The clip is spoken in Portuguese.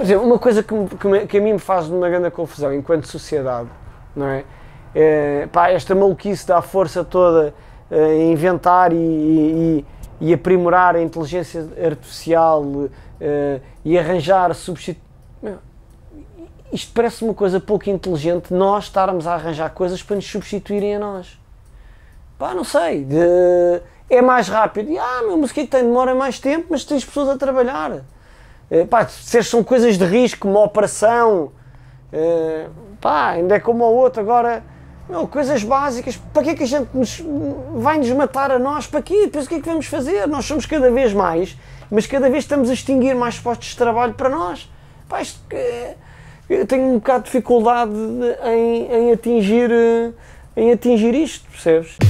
Por exemplo, uma coisa que, que, que a mim me faz uma grande confusão enquanto sociedade, não é? é pá, esta maluquice da força toda eh, a é, inventar e, e, e, aprimorar a inteligência artificial é, e arranjar substituir Isto parece uma coisa pouco inteligente, nós estarmos a arranjar coisas para nos substituírem a nós. Pá, não sei. De, é mais rápido. E, ah, meu, mas o é que tem? Demora mais tempo, mas tens pessoas a trabalhar. Eh, pá, vocês são coisas de risco, uma operação. Uh, pá, ainda é como o outro agora. Não, coisas básicas. Para que é que a gente nos, vai nos matar a nós? Para quê? Depois o que é que vamos fazer? Nós somos cada vez mais, mas cada vez estamos a extinguir mais postos de trabalho para nós. Pá, isto, eh, eu tenho um bocado de dificuldade em, em atingir, em atingir isto, percebes?